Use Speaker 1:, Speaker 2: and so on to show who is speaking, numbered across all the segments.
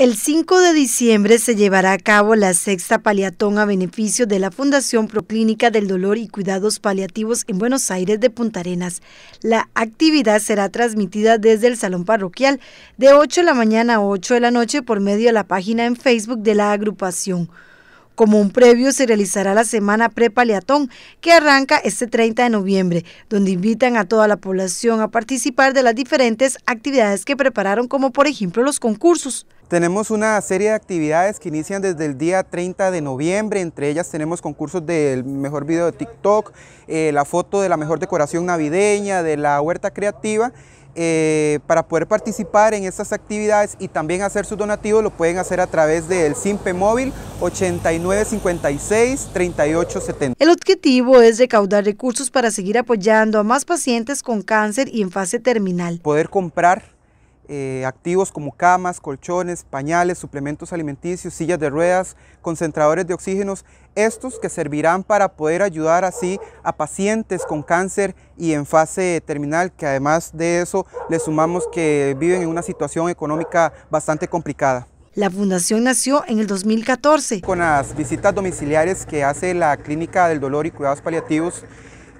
Speaker 1: El 5 de diciembre se llevará a cabo la sexta paliatón a beneficio de la Fundación Proclínica del Dolor y Cuidados Paliativos en Buenos Aires de Punta Arenas. La actividad será transmitida desde el Salón Parroquial de 8 de la mañana a 8 de la noche por medio de la página en Facebook de la agrupación. Como un previo se realizará la semana pre-paleatón, que arranca este 30 de noviembre, donde invitan a toda la población a participar de las diferentes actividades que prepararon, como por ejemplo los concursos.
Speaker 2: Tenemos una serie de actividades que inician desde el día 30 de noviembre, entre ellas tenemos concursos del mejor video de TikTok, eh, la foto de la mejor decoración navideña, de la huerta creativa eh, para poder participar en estas actividades y también hacer sus donativos lo pueden hacer a través del SIMPE móvil 8956 3870.
Speaker 1: El objetivo es recaudar recursos para seguir apoyando a más pacientes con cáncer
Speaker 2: y en fase terminal. Poder comprar eh, activos como camas, colchones, pañales, suplementos alimenticios, sillas de ruedas, concentradores de oxígenos, estos que servirán para poder ayudar así a pacientes con cáncer y en fase terminal, que además de eso le sumamos que viven en una situación económica bastante complicada. La fundación nació en el 2014. Con las visitas domiciliares que hace la Clínica del Dolor y Cuidados Paliativos,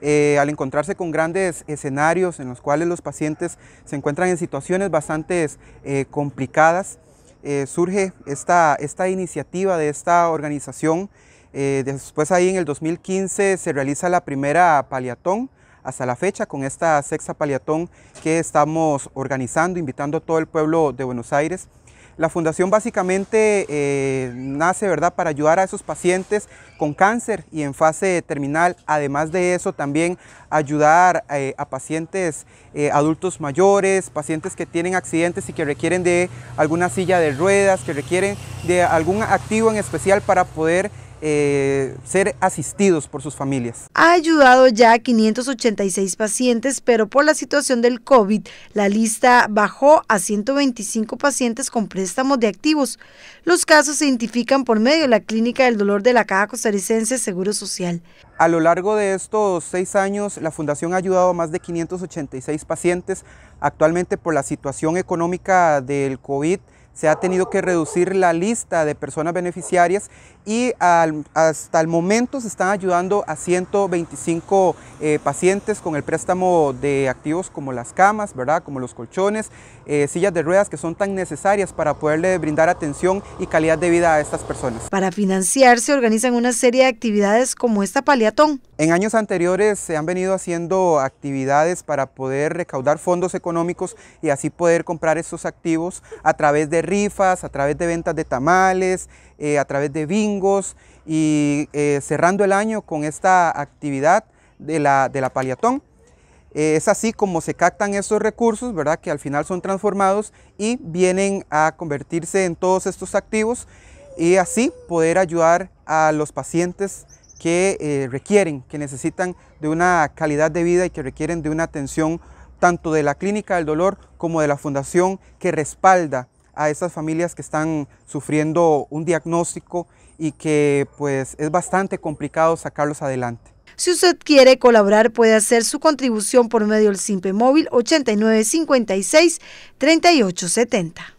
Speaker 2: eh, al encontrarse con grandes escenarios en los cuales los pacientes se encuentran en situaciones bastante eh, complicadas, eh, surge esta, esta iniciativa de esta organización. después ahí en el 2015 se realiza la primera paliatón, hasta la fecha con esta sexta paliatón que estamos organizando, invitando a todo el pueblo de Buenos Aires la fundación básicamente eh, nace ¿verdad? para ayudar a esos pacientes con cáncer y en fase terminal. Además de eso, también ayudar eh, a pacientes eh, adultos mayores, pacientes que tienen accidentes y que requieren de alguna silla de ruedas, que requieren de algún activo en especial para poder eh, ser asistidos por sus familias.
Speaker 1: Ha ayudado ya a 586 pacientes, pero por la situación del COVID, la lista bajó a 125 pacientes con préstamos de activos. Los casos se identifican por medio de la Clínica del Dolor de la Caja Costarricense Seguro
Speaker 2: Social. A lo largo de estos seis años, la Fundación ha ayudado a más de 586 pacientes. Actualmente, por la situación económica del COVID, se ha tenido que reducir la lista de personas beneficiarias y hasta el momento se están ayudando a 125 eh, pacientes con el préstamo de activos como las camas, ¿verdad? como los colchones, eh, sillas de ruedas que son tan necesarias para poderle brindar atención y calidad de vida a estas personas.
Speaker 1: Para financiar se organizan una serie de actividades como esta paliatón.
Speaker 2: En años anteriores se han venido haciendo actividades para poder recaudar fondos económicos y así poder comprar estos activos a través de rifas, a través de ventas de tamales, eh, a través de bingos y eh, cerrando el año con esta actividad de la, de paliatón. Eh, es así como se captan estos recursos, ¿verdad? Que al final son transformados y vienen a convertirse en todos estos activos y así poder ayudar a los pacientes que requieren, que necesitan de una calidad de vida y que requieren de una atención tanto de la clínica del dolor como de la fundación que respalda a esas familias que están sufriendo un diagnóstico y que pues es bastante complicado sacarlos adelante.
Speaker 1: Si usted quiere colaborar, puede hacer su contribución por medio del SIMPE móvil 8956 3870.